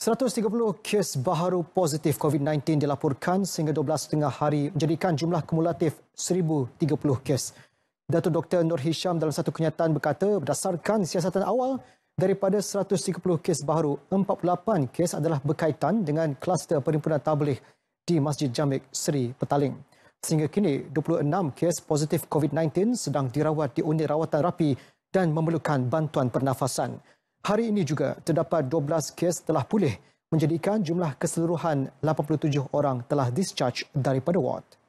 130 kes baharu positif COVID-19 dilaporkan sehingga 12 tengah hari menjadikan jumlah kumulatif 1030 kes. Datuk Dr. Nur Hisham dalam satu kenyataan berkata berdasarkan siasatan awal daripada 130 kes baharu, 48 kes adalah berkaitan dengan kluster perhimpunan tabligh di Masjid Jamik Seri Petaling. Sehingga kini, 26 kes positif COVID-19 sedang dirawat di unit rawatan rapi dan memerlukan bantuan pernafasan. Hari ini juga terdapat 12 kes telah pulih menjadikan jumlah keseluruhan 87 orang telah discharge daripada ward.